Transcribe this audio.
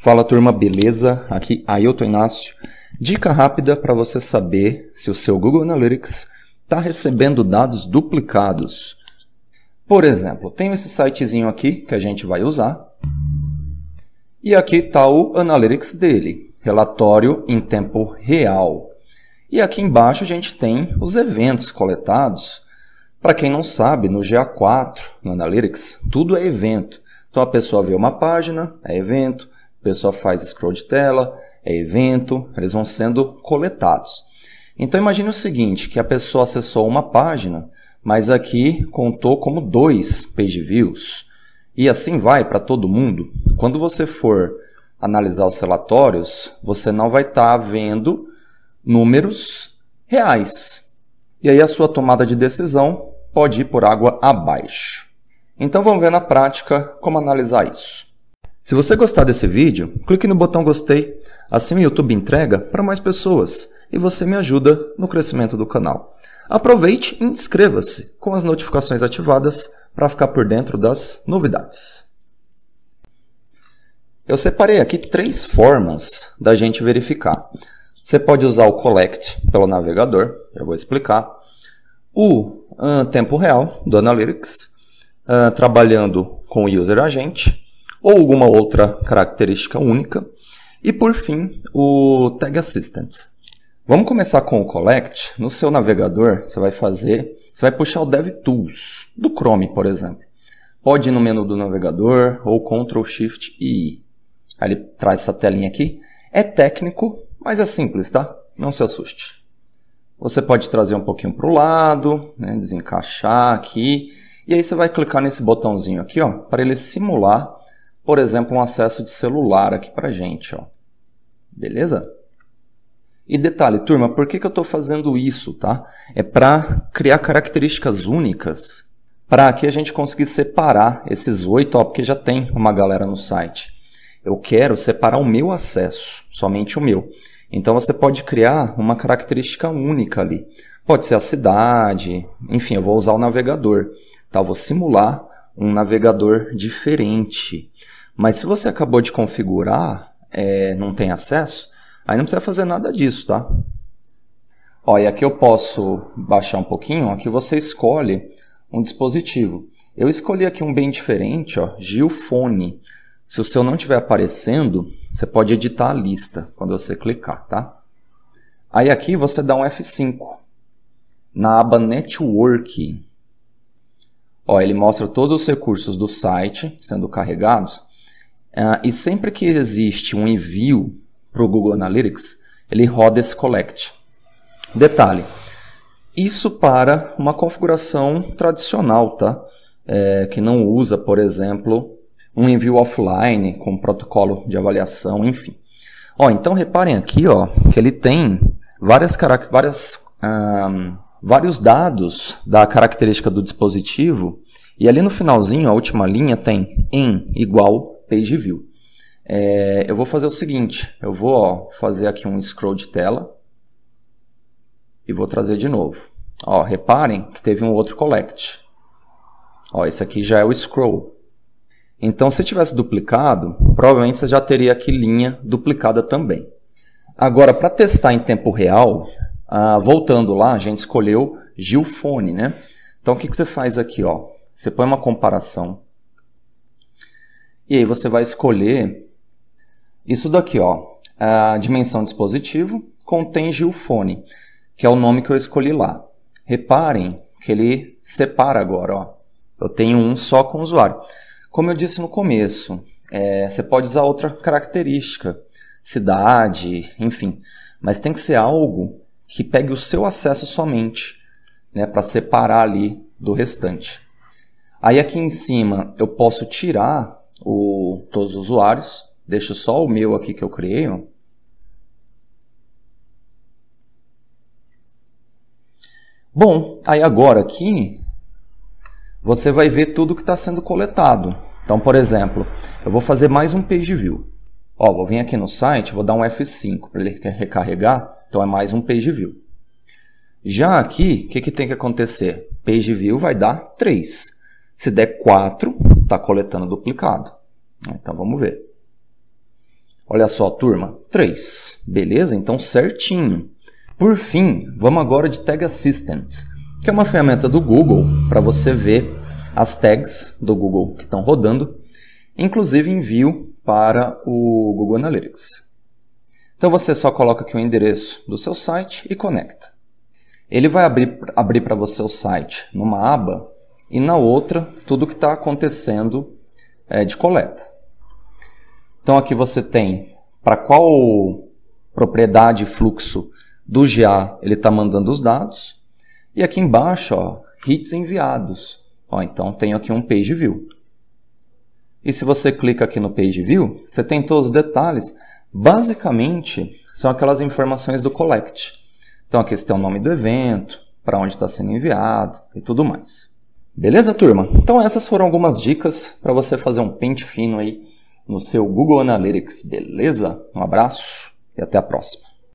Fala turma, beleza? Aqui Ailton Inácio. Dica rápida para você saber se o seu Google Analytics está recebendo dados duplicados. Por exemplo, tenho esse sitezinho aqui que a gente vai usar. E aqui está o Analytics dele, relatório em tempo real. E aqui embaixo a gente tem os eventos coletados. Para quem não sabe, no GA4, no Analytics, tudo é evento. Então a pessoa vê uma página, é evento o pessoal faz scroll de tela, é evento, eles vão sendo coletados. Então imagine o seguinte, que a pessoa acessou uma página, mas aqui contou como dois page views. E assim vai para todo mundo. Quando você for analisar os relatórios, você não vai estar tá vendo números reais. E aí a sua tomada de decisão pode ir por água abaixo. Então vamos ver na prática como analisar isso. Se você gostar desse vídeo, clique no botão gostei, assim o YouTube entrega para mais pessoas e você me ajuda no crescimento do canal. Aproveite e inscreva-se com as notificações ativadas para ficar por dentro das novidades. Eu separei aqui três formas da gente verificar. Você pode usar o Collect pelo navegador, eu vou explicar. O uh, tempo real do Analytics, uh, trabalhando com o user agente ou alguma outra característica única. E por fim, o Tag Assistant. Vamos começar com o Collect. No seu navegador, você vai fazer, você vai puxar o DevTools do Chrome, por exemplo. Pode ir no menu do navegador ou Ctrl Shift e I. Aí ele traz essa telinha aqui. É técnico, mas é simples, tá? Não se assuste. Você pode trazer um pouquinho para o lado, né? desencaixar aqui. E aí você vai clicar nesse botãozinho aqui, ó, para ele simular por exemplo, um acesso de celular aqui para gente. Ó. Beleza? E detalhe, turma, por que, que eu estou fazendo isso? Tá? É para criar características únicas para que a gente consiga separar esses oito, ó, porque já tem uma galera no site. Eu quero separar o meu acesso, somente o meu. Então você pode criar uma característica única ali. Pode ser a cidade, enfim, eu vou usar o navegador. Tá? Eu vou simular um navegador diferente. Mas se você acabou de configurar, é, não tem acesso, aí não precisa fazer nada disso, tá? Ó, e aqui eu posso baixar um pouquinho, aqui você escolhe um dispositivo. Eu escolhi aqui um bem diferente, ó, Gilfone. Se o seu não estiver aparecendo, você pode editar a lista quando você clicar, tá? Aí aqui você dá um F5 na aba Networking. Ó, ele mostra todos os recursos do site sendo carregados. Uh, e sempre que existe um envio para o Google Analytics, ele roda esse collect. Detalhe, isso para uma configuração tradicional, tá? É, que não usa, por exemplo, um envio offline com protocolo de avaliação, enfim. Ó, então reparem aqui ó, que ele tem várias, várias um, vários dados da característica do dispositivo e ali no finalzinho, a última linha tem em igual page view. É, eu vou fazer o seguinte, eu vou ó, fazer aqui um scroll de tela e vou trazer de novo. Ó, reparem que teve um outro collect. Ó, esse aqui já é o scroll. Então, se tivesse duplicado, provavelmente você já teria aqui linha duplicada também. Agora, para testar em tempo real, ah, voltando lá, a gente escolheu Gilfone, né? Então o que, que você faz aqui? Ó? Você põe uma comparação. E aí você vai escolher isso daqui, ó. A dimensão dispositivo contém Gilfone, que é o nome que eu escolhi lá. Reparem que ele separa agora, ó. Eu tenho um só com o usuário. Como eu disse no começo, é, você pode usar outra característica, cidade, enfim, mas tem que ser algo que pegue o seu acesso somente, né, para separar ali do restante. Aí aqui em cima eu posso tirar o, todos os usuários, deixo só o meu aqui que eu criei. Ó. Bom, aí agora aqui você vai ver tudo que está sendo coletado. Então, por exemplo, eu vou fazer mais um page view. Ó, vou vir aqui no site, vou dar um F5 para ele recarregar. Então é mais um page view. Já aqui, o que, que tem que acontecer? Page view vai dar 3. Se der 4, está coletando duplicado. Então vamos ver. Olha só, turma, 3. Beleza? Então certinho. Por fim, vamos agora de Tag Assistant, que é uma ferramenta do Google para você ver as tags do Google que estão rodando, inclusive envio para o Google Analytics. Então você só coloca aqui o endereço do seu site e conecta. Ele vai abrir, abrir para você o site numa aba e na outra tudo o que está acontecendo é, de coleta. Então aqui você tem para qual propriedade e fluxo do GA ele está mandando os dados. E aqui embaixo, ó, hits enviados. Ó, então tenho aqui um page view. E se você clica aqui no page view, você tem todos os detalhes Basicamente, são aquelas informações do collect. Então, aqui está o nome do evento, para onde está sendo enviado e tudo mais. Beleza, turma? Então, essas foram algumas dicas para você fazer um pente fino aí no seu Google Analytics, beleza? Um abraço e até a próxima.